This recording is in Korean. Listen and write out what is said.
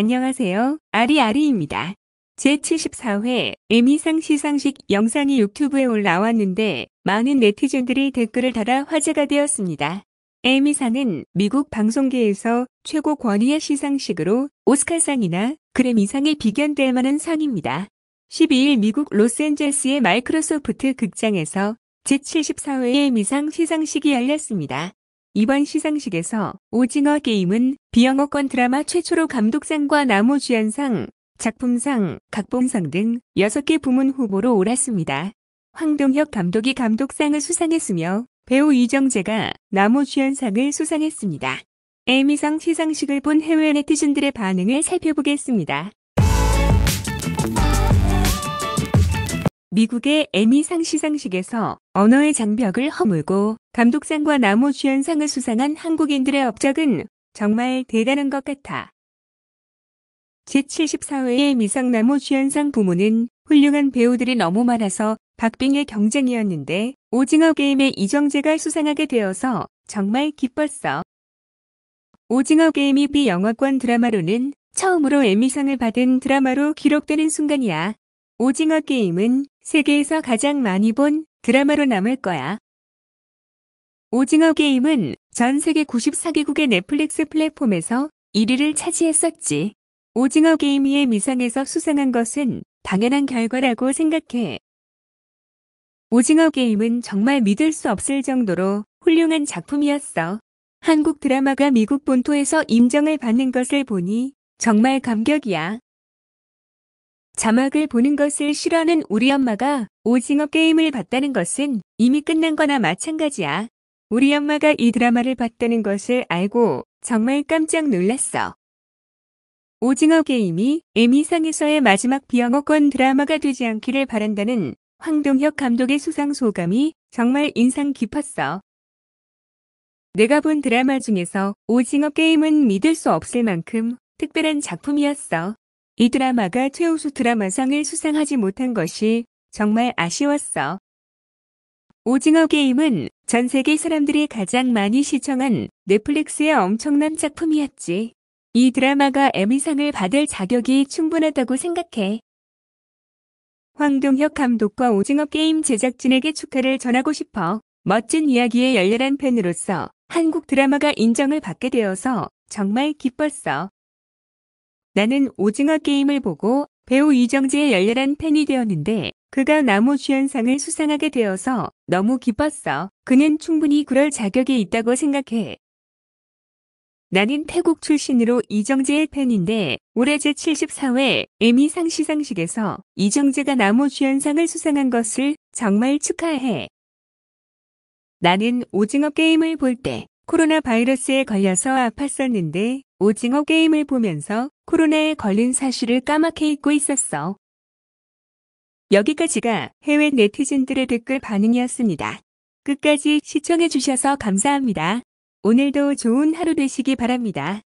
안녕하세요. 아리아리입니다. 제74회 에미상 시상식 영상이 유튜브에 올라왔는데 많은 네티즌들이 댓글을 달아 화제가 되었습니다. 에미상은 미국 방송계에서 최고 권위의 시상식으로 오스카상이나 그래미상에 비견될 만한 상입니다. 12일 미국 로스앤젤스의 마이크로소프트 극장에서 제74회 에미상 시상식이 열렸습니다. 이번 시상식에서 오징어 게임은 비영어권 드라마 최초로 감독상과 나무주연상, 작품상, 각본상 등 6개 부문 후보로 올랐습니다. 황동혁 감독이 감독상을 수상했으며 배우 이정재가 나무주연상을 수상했습니다. 에미상 시상식을 본 해외 네티즌들의 반응을 살펴보겠습니다. 미국의 에미 상시상식에서 언어의 장벽을 허물고 감독상과 나무주연상을 수상한 한국인들의 업적은 정말 대단한 것 같아. 제74회의 미상나무 주연상 부문은 훌륭한 배우들이 너무 많아서 박빙의 경쟁이었는데 오징어 게임의 이정재가 수상하게 되어서 정말 기뻤어. 오징어 게임이 비영화권 드라마로는 처음으로 에미상을 받은 드라마로 기록되는 순간이야. 오징어 게임은 세계에서 가장 많이 본 드라마로 남을 거야. 오징어 게임은 전 세계 94개국의 넷플릭스 플랫폼에서 1위를 차지했었지. 오징어 게임이의 미상에서 수상한 것은 당연한 결과라고 생각해. 오징어 게임은 정말 믿을 수 없을 정도로 훌륭한 작품이었어. 한국 드라마가 미국 본토에서 인정을 받는 것을 보니 정말 감격이야. 자막을 보는 것을 싫어하는 우리 엄마가 오징어 게임을 봤다는 것은 이미 끝난 거나 마찬가지야. 우리 엄마가 이 드라마를 봤다는 것을 알고 정말 깜짝 놀랐어. 오징어 게임이 에미상에서의 마지막 비영어권 드라마가 되지 않기를 바란다는 황동혁 감독의 수상 소감이 정말 인상 깊었어. 내가 본 드라마 중에서 오징어 게임은 믿을 수 없을 만큼 특별한 작품이었어. 이 드라마가 최우수 드라마상을 수상하지 못한 것이 정말 아쉬웠어. 오징어 게임은 전 세계 사람들이 가장 많이 시청한 넷플릭스의 엄청난 작품이었지. 이 드라마가 에미상을 받을 자격이 충분하다고 생각해. 황동혁 감독과 오징어 게임 제작진에게 축하를 전하고 싶어 멋진 이야기에 열렬한 팬으로서 한국 드라마가 인정을 받게 되어서 정말 기뻤어. 나는 오징어 게임을 보고 배우 이정재의 열렬한 팬이 되었는데 그가 나무 주연상을 수상하게 되어서 너무 기뻤어. 그는 충분히 그럴 자격이 있다고 생각해. 나는 태국 출신으로 이정재의 팬인데 올해 제74회 에미상 시상식에서 이정재가 나무 주연상을 수상한 것을 정말 축하해. 나는 오징어 게임을 볼 때 코로나 바이러스에 걸려서 아팠었는데 오징어 게임을 보면서 코로나에 걸린 사실을 까맣게 잊고 있었어. 여기까지가 해외 네티즌들의 댓글 반응이었습니다. 끝까지 시청해주셔서 감사합니다. 오늘도 좋은 하루 되시기 바랍니다.